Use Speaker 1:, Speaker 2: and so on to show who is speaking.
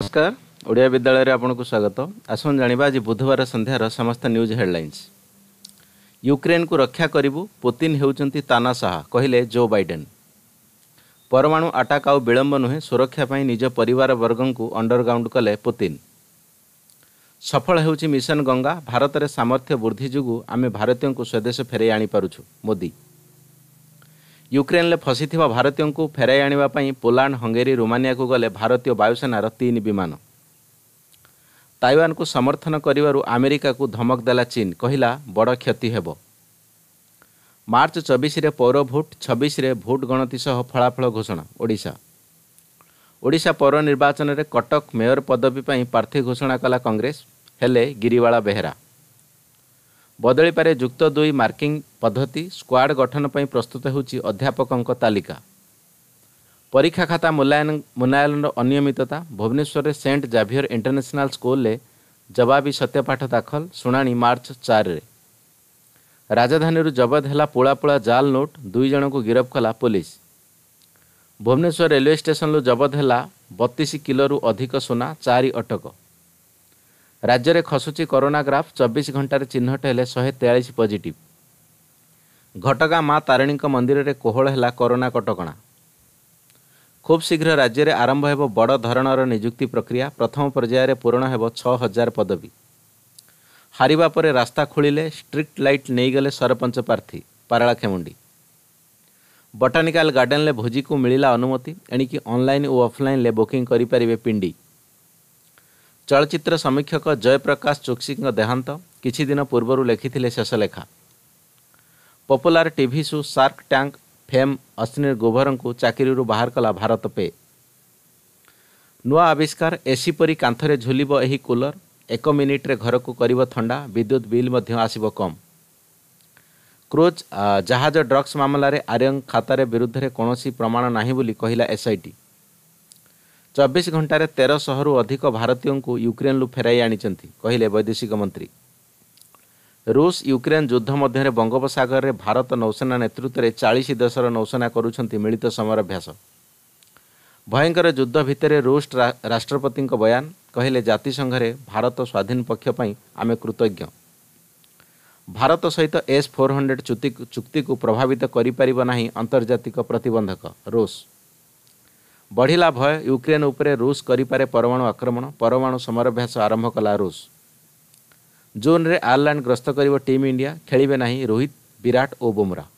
Speaker 1: ନମସ୍କାର ଓଡ଼ିଆ ବିଦ୍ୟାଳୟରେ ଆପଣଙ୍କୁ ସ୍ୱାଗତ ଆସନ୍ତୁ ଜାଣିବା ଆଜି ବୁଧବାର ସନ୍ଧ୍ୟାର ସମସ୍ତ ନ୍ୟୁଜ୍ ହେଡ୍ଲାଇନ୍ସ ୟୁକ୍ରେନ୍କୁ ରକ୍ଷା କରିବୁ ପୁତିନ୍ ହେଉଛନ୍ତି ତାନା ଶାହା କହିଲେ ଜୋ ବାଇଡେନ୍ ପରମାଣୁ ଆଟାକ୍ ଆଉ ବିଳମ୍ବ ନୁହେଁ ସୁରକ୍ଷା ପାଇଁ ନିଜ ପରିବାର ବର୍ଗଙ୍କୁ ଅଣ୍ଡରଗ୍ରାଉଣ୍ଡ କଲେ ପୁତିନ୍ ସଫଳ ହେଉଛି ମିଶନ ଗଙ୍ଗା ଭାରତରେ ସାମର୍ଥ୍ୟ ବୃଦ୍ଧି ଯୋଗୁଁ ଆମେ ଭାରତୀୟଙ୍କୁ ସ୍ୱଦେଶ ଫେରାଇ ଆଣିପାରୁଛୁ ମୋଦି ୟୁକ୍ରେନ୍ରେ ଫସିଥିବା ଭାରତୀୟଙ୍କୁ ଫେରାଇ ଆଣିବା ପାଇଁ ପୋଲାଣ୍ଡ ହଙ୍ଗେରୀ ରୋମାନିଆକୁ ଗଲେ ଭାରତୀୟ ବାୟୁସେନାର ତିନି ବିମାନ ତାଇୱାନକୁ ସମର୍ଥନ କରିବାରୁ ଆମେରିକାକୁ ଧମକ ଦେଲା ଚୀନ୍ କହିଲା ବଡ଼ କ୍ଷତି ହେବ ମାର୍ଚ୍ଚ ଚବିଶରେ ପୌର ଭୋଟ୍ ଛବିଶରେ ଭୋଟ୍ ଗଣତି ସହ ଫଳାଫଳ ଘୋଷଣା ଓଡ଼ିଶା ଓଡ଼ିଶା ପୌର ନିର୍ବାଚନରେ କଟକ ମେୟର ପଦବୀ ପାଇଁ ପ୍ରାର୍ଥୀ ଘୋଷଣା କଲା କଂଗ୍ରେସ ହେଲେ ଗିରିବାଳା ବେହେରା ବଦଳିପାରେ ଯୁକ୍ତ ଦୁଇ ମାର୍କିଂ ପଦ୍ଧତି ସ୍କ୍ୱାର୍ଡ଼ ଗଠନ ପାଇଁ ପ୍ରସ୍ତୁତ ହେଉଛି ଅଧ୍ୟାପକଙ୍କ ତାଲିକା ପରୀକ୍ଷା ଖାତା ମୂଲ୍ୟାୟନ ମୂଲ୍ୟାୟନର ଅନିୟମିତତା ଭୁବନେଶ୍ୱରରେ ସେଣ୍ଟ ଜାଭିୟର ଇଣ୍ଟରନ୍ୟାସନାଲ୍ ସ୍କୁଲ୍ରେ ଜବାବୀ ସତ୍ୟପାଠ ଦାଖଲ ଶୁଣାଣି ମାର୍ଚ୍ଚ ଚାରିରେ ରାଜଧାନୀରୁ ଜବତ ହେଲା ପୋଳାପୋଳା ଜାଲ ନୋଟ୍ ଦୁଇ ଜଣଙ୍କୁ ଗିରଫ କଲା ପୋଲିସ ଭୁବନେଶ୍ୱର ରେଲୱେ ଷ୍ଟେସନରୁ ଜବତ ହେଲା ବତିଶ କିଲୋରୁ ଅଧିକ ସୁନା ଚାରି ଅଟକ ରାଜ୍ୟରେ ଖସୁଛି କରୋନା ଗ୍ରାଫ ଚବିଶ ଘଣ୍ଟାରେ ଚିହ୍ନଟ ହେଲେ ଶହେ ତେୟାଳିଶ ପଜିଟିଭ୍ ଘଟଗାଁ ମା ତାରିଣୀଙ୍କ ମନ୍ଦିରରେ କୋହଳ ହେଲା କରୋନା କଟକଣା ଖୁବ୍ ଶୀଘ୍ର ରାଜ୍ୟରେ ଆରମ୍ଭ ହେବ ବଡ଼ ଧରଣର ନିଯୁକ୍ତି ପ୍ରକ୍ରିୟା ପ୍ରଥମ ପର୍ଯ୍ୟାୟରେ ପୂରଣ ହେବ ଛଅ ହଜାର ପଦବୀ ହାରିବା ପରେ ରାସ୍ତା ଖୋଳିଲେ ଷ୍ଟ୍ରିକ୍ଟ ଲାଇଟ୍ ନେଇଗଲେ ସରପଞ୍ଚ ପ୍ରାର୍ଥୀ ପାରଳାଖେମୁଣ୍ଡି ବଟାନିକାଲ ଗାର୍ଡ଼େନ୍ରେ ଭୋଜିକୁ ମିଳିଲା ଅନୁମତି ଏଣିକି ଅନଲାଇନ୍ ଓ ଅଫ୍ଲାଇନ୍ରେ ବୁକିଂ କରିପାରିବେ ପିଣ୍ଡି ଚଳଚ୍ଚିତ୍ର ସମୀକ୍ଷକ ଜୟପ୍ରକାଶ ଚୋକ୍ସିଙ୍କ ଦେହାନ୍ତ କିଛି ଦିନ ପୂର୍ବରୁ ଲେଖିଥିଲେ ଶେଷ ଲେଖା popular TV show shark tank fame Ashneer ଗୋଭରଙ୍କୁ ଚାକିରିରୁ ବାହାର କଲା ଭାରତ ପେ ନୂଆ ଆବିଷ୍କାର ଏସି ପରି କାନ୍ଥରେ ଝୁଲିବ ଏହି କୁଲର ଏକ ମିନିଟ୍ରେ ଘରକୁ କରିବ ଥଣ୍ଡା ବିଦ୍ୟୁତ୍ ବିଲ୍ ମଧ୍ୟ ଆସିବ କମ୍ କ୍ରୋଜ୍ ଜାହାଜ ଡ୍ରଗ୍ସ ମାମଲାରେ ଆର୍ୟ ଖାତାରେ ବିରୁଦ୍ଧରେ କୌଣସି ପ୍ରମାଣ ନାହିଁ ବୋଲି କହିଲା ଏସ୍ଆଇଟି ଚବିଶ ଘଣ୍ଟାରେ ତେରଶହରୁ ଅଧିକ ଭାରତୀୟଙ୍କୁ ୟୁକ୍ରେନ୍ରୁ ଫେରାଇ ଆଣିଛନ୍ତି କହିଲେ ବୈଦେଶିକ ମନ୍ତ୍ରୀ ରୁଷ ୟୁକ୍ରେନ୍ ଯୁଦ୍ଧ ମଧ୍ୟରେ ବଙ୍ଗୋପସାଗରରେ ଭାରତ ନୌସେନା ନେତୃତ୍ୱରେ ଚାଳିଶ ଦେଶର ନୌସେନା କରୁଛନ୍ତି ମିଳିତ ସମରାଭ୍ୟାସ ଭୟଙ୍କର ଯୁଦ୍ଧ ଭିତରେ ରୁଷ ରାଷ୍ଟ୍ରପତିଙ୍କ ବୟାନ କହିଲେ ଜାତିସଂଘରେ ଭାରତ ସ୍ୱାଧୀନ ପକ୍ଷ ପାଇଁ ଆମେ କୃତଜ୍ଞ ଭାରତ ସହିତ ଏସ୍ ଫୋର୍ ହଣ୍ଡ୍ରେଡ଼୍ ଚୁକ୍ତି ଚୁକ୍ତିକୁ ପ୍ରଭାବିତ କରିପାରିବ ନାହିଁ ଆନ୍ତର୍ଜାତିକ ପ୍ରତିବନ୍ଧକ ରୁଷ ବଢ଼ିଲା ଭୟ ୟୁକ୍ରେନ୍ ଉପରେ ରୁଷ କରିପାରେ ପରମାଣୁ ଆକ୍ରମଣ ପରମାଣୁ ସମରାଭ୍ୟାସ ଆରମ୍ଭ କଲା ରୁଷ ଜୋନ୍ରେ ଆୟର୍ଲାଣ୍ଡ ଗ୍ରସ୍ତ କରିବ ଟିମ୍ ଇଣ୍ଡିଆ ଖେଳିବେ ନାହିଁ ରୋହିତ ବିରାଟ ଓ ବୁମରା